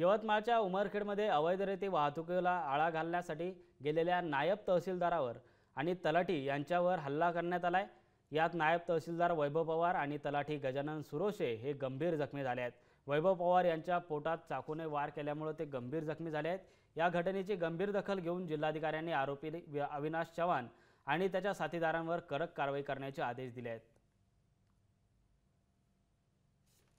यवतमाळच्या उमरखेडमध्ये अवैधरित्या वाहतुकीला आळा घालण्यासाठी गेलेल्या नायब तहसीलदारावर आणि तलाठी यांच्यावर हल्ला करण्यात आला आहे यात नायब तहसीलदार वैभव पवार आणि तलाठी गजानन सुरोशे हे गंभीर जखमी झाले आहेत वैभव पवार यांच्या पोटात चाकूने वार केल्यामुळे ते गंभीर जखमी झाले आहेत या घटनेची गंभीर दखल घेऊन जिल्हाधिकाऱ्यांनी आरोपी अविनाश चव्हाण आणि त्याच्या साथीदारांवर कडक कारवाई करण्याचे आदेश दिले आहेत